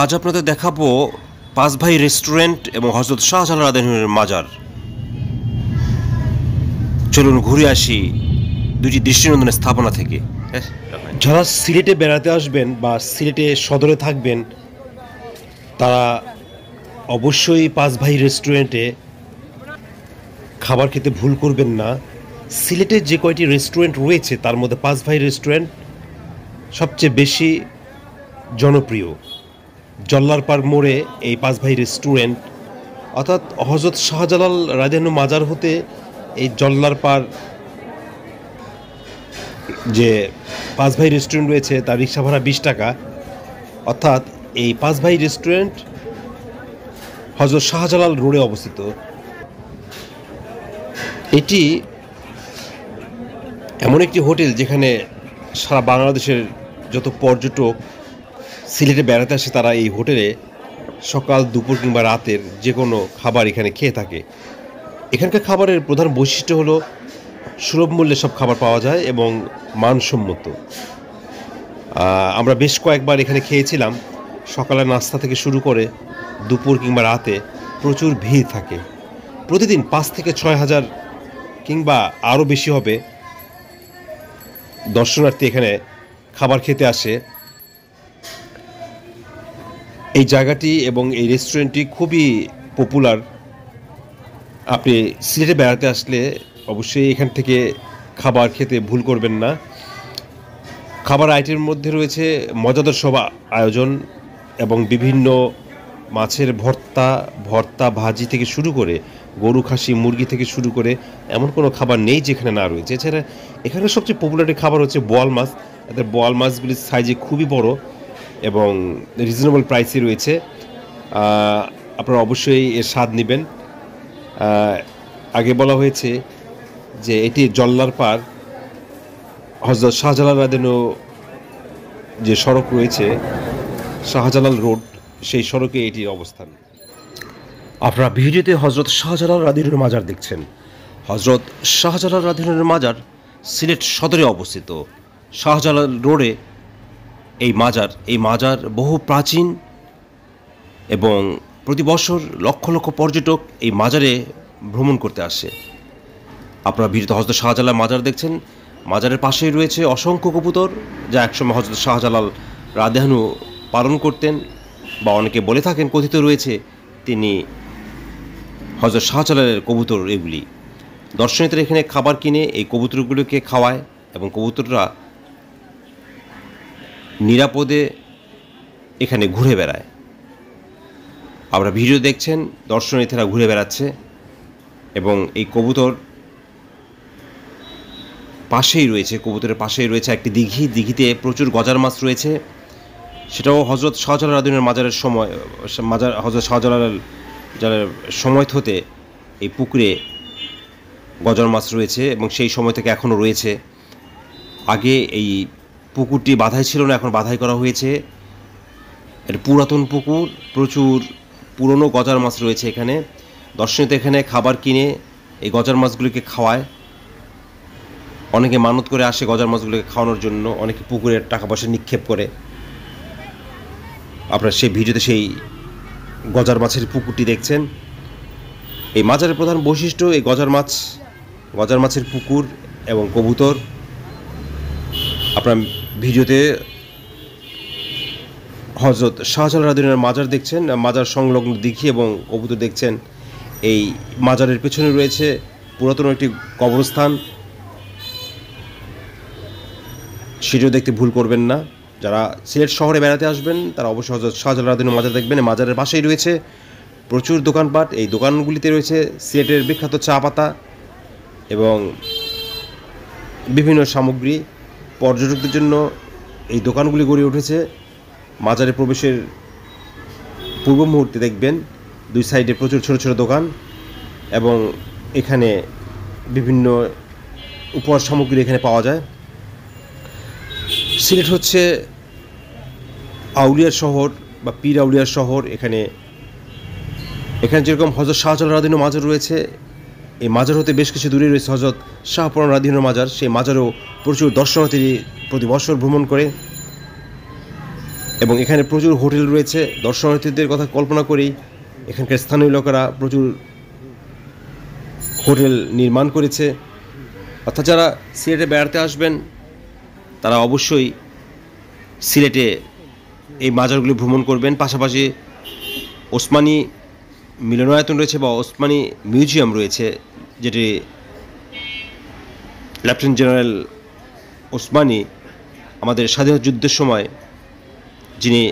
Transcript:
আজ আপনাদের দেখাবো পাঁচ ভাই রেস্টুরেন্ট এবং হজরত শাহজালের মাজার চলুন ঘুরে আসি দুটি দৃষ্টিনন্দনের স্থাপনা থেকে যারা সিলেটে বেড়াতে আসবেন বা সিলেটে সদরে থাকবেন তারা অবশ্যই পাঁচ ভাই রেস্টুরেন্টে খাবার খেতে ভুল করবেন না সিলেটে যে কয়টি রেস্টুরেন্ট রয়েছে তার মধ্যে পাঁচ ভাই রেস্টুরেন্ট সবচেয়ে বেশি জনপ্রিয় জল্লারপাড় মোড়ে এই পাঁচ ভাই রেস্টুরেন্ট অর্থাৎ হজরত শাহজালাল রাজানু মাজার হতে এই জল্লারপাড় যে পাঁচ ভাই রেস্টুরেন্ট রয়েছে তার রিক্সা ভাড়া বিশ টাকা অর্থাৎ এই পাঁচ ভাই রেস্টুরেন্ট হজরত শাহজালাল রোডে অবস্থিত এটি এমন একটি হোটেল যেখানে সারা বাংলাদেশের যত পর্যটক সিলেটে বেড়াতে আসে তারা এই হোটেলে সকাল দুপুর কিংবা রাতের যে কোনো খাবার এখানে খেয়ে থাকে এখানকার খাবারের প্রধান বৈশিষ্ট্য হলো সুলভ মূল্যে সব খাবার পাওয়া যায় এবং মানসম্মত আমরা বেশ কয়েকবার এখানে খেয়েছিলাম সকালের নাস্তা থেকে শুরু করে দুপুর কিংবা রাতে প্রচুর ভিড় থাকে প্রতিদিন পাঁচ থেকে ছয় হাজার কিংবা আরও বেশি হবে দর্শনার্থী এখানে খাবার খেতে আসে এই জায়গাটি এবং এই রেস্টুরেন্টটি খুবই পপুলার আপনি সিলেটে বেড়াতে আসলে অবশ্যই এখান থেকে খাবার খেতে ভুল করবেন না খাবার আইটেমের মধ্যে রয়েছে মজাদার সভা আয়োজন এবং বিভিন্ন মাছের ভর্তা ভর্তা ভাজি থেকে শুরু করে গরু খাসি মুরগি থেকে শুরু করে এমন কোনো খাবার নেই যেখানে না রয়েছে এছাড়া এখানে সবচেয়ে পপুলারি খাবার হচ্ছে বোয়াল মাছ এদের বোয়াল মাছগুলির সাইজে খুবই বড় এবং রিজনেবল প্রাইসে রয়েছে আপনারা অবশ্যই এর স্বাদ নেবেন আগে বলা হয়েছে যে এটি জল্লার পার হজরত শাহজালাল আদেনো যে সড়ক রয়েছে শাহজালাল রোড সেই সড়কে এটির অবস্থান আপনারা ভিডিওতে হজরত শাহজালাল রাদিনের মাজার দেখছেন হজরত শাহজালাল রাদিনের মাজার সিলেট সদরে অবস্থিত শাহজালাল রোডে এই মাজার এই মাজার বহু প্রাচীন এবং প্রতি বছর লক্ষ লক্ষ পর্যটক এই মাজারে ভ্রমণ করতে আসে আপনারা বীরত হজরত শাহজালাল মাজার দেখছেন মাজারের পাশেই রয়েছে অসংখ্য কবুতর যা একসময় হজরত শাহজালাল রাধেহানু পালন করতেন বা অনেকে বলে থাকেন কথিত রয়েছে তিনি হজরত শাহজালালের কবুতর এগুলি দর্শনীয়দের এখানে খাবার কিনে এই কবুতরগুলোকে খাওয়ায় এবং কবুতররা নিরাপদে এখানে ঘুরে বেড়ায় আমরা ভিডিও দেখছেন দর্শনার্থীরা ঘুরে বেড়াচ্ছে এবং এই কবুতর পাশেই রয়েছে কবুতরের পাশেই রয়েছে একটি দিঘি দিঘিতে প্রচুর গজার মাছ রয়েছে সেটাও হজরত শাহজালাল আদিনের মাজারের সময় মাজার হজরত শাহজালাল যার সময় হতে এই পুকুরে গজার মাছ রয়েছে এবং সেই সময় থেকে এখনও রয়েছে আগে এই পুকুরটি বাধাই ছিল না এখন বাধাই করা হয়েছে এর পুরাতন পুকুর প্রচুর পুরনো গজার মাছ রয়েছে এখানে দর্শনীয়তে এখানে খাবার কিনে এই গজার মাছগুলিকে খাওয়ায় অনেকে মানত করে আসে গজার মাছগুলোকে খাওয়ানোর জন্য অনেকে পুকুরের টাকা পয়সা নিক্ষেপ করে আপনারা সেই ভিডিওতে সেই গজার মাছের পুকুরটি দেখছেন এই মাছের প্রধান বৈশিষ্ট্য এই গজার মাছ গজার মাছের পুকুর এবং কবুতর আপনার ভিডিওতে হজরত শাহজালাল রাদিনের মাজার দেখছেন মাজার সংলগ্ন দিঘি এবং অভূত দেখছেন এই মাজারের পেছনে রয়েছে পুরাতন একটি কবরস্থান সেটিও দেখতে ভুল করবেন না যারা সিলেট শহরে বেড়াতে আসবেন তারা অবশ্যই হজরত শাহজালাল রাদিনের মাজার দেখবেন মাজারের পাশেই রয়েছে প্রচুর দোকানপাট এই দোকানগুলিতে রয়েছে সিলেটের বিখ্যাত চা পাতা এবং বিভিন্ন সামগ্রী পর্যটকদের জন্য এই দোকানগুলি গড়ে উঠেছে মাজারে প্রবেশের পূর্ব মুহূর্তে দেখবেন দুই সাইডে প্রচুর ছোট ছোট দোকান এবং এখানে বিভিন্ন উপহার সামগ্রী এখানে পাওয়া যায় সিলেট হচ্ছে আউলিয়ার শহর বা পীর আউলিয়ার শহর এখানে এখানে যেরকম হজরত শাহজাল রাদিন মাজার রয়েছে এই মাজার হতে বেশ কিছু দূরে রয়েছে হজরত শাহপুরান রাধিনুর মাজার সেই মাজারও প্রচুর দর্শনার্থী প্রতি বছর ভ্রমণ করে এবং এখানে প্রচুর হোটেল রয়েছে দর্শনার্থীদের কথা কল্পনা করেই এখানকার স্থানীয় লোকেরা প্রচুর হোটেল নির্মাণ করেছে অর্থাৎ যারা সিলেটে বেড়াতে আসবেন তারা অবশ্যই সিলেটে এই মাজারগুলি ভ্রমণ করবেন পাশাপাশি ওসমানী মিলনায়তন রয়েছে বা ওসমানী মিউজিয়াম রয়েছে যেটি লেফটেন্যান্ট জেনারেল ওসমানী আমাদের স্বাধীনতা যুদ্ধের সময় যিনি